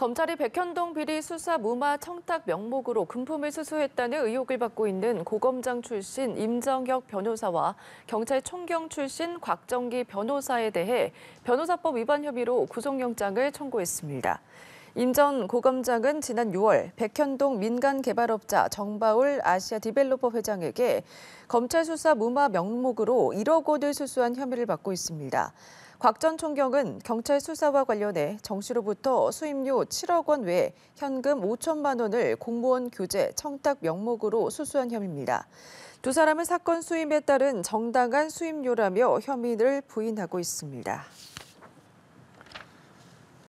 검찰이 백현동 비리 수사 무마 청탁 명목으로 금품을 수수했다는 의혹을 받고 있는 고검장 출신 임정혁 변호사와 경찰 총경 출신 곽정기 변호사에 대해 변호사법 위반 혐의로 구속영장을 청구했습니다. 임 전 고검장은 지난 6월 백현동 민간개발업자 정바울 아시아 디벨로퍼 회장에게 검찰 수사 무마 명목으로 1억 원을 수수한 혐의를 받고 있습니다. 곽전 총경은 경찰 수사와 관련해 정 씨로부터 수임료 7억 원 외에 현금 5천만 원을 공무원 교제 청탁 명목으로 수수한 혐의입니다. 두 사람은 사건 수임에 따른 정당한 수임료라며 혐의를 부인하고 있습니다.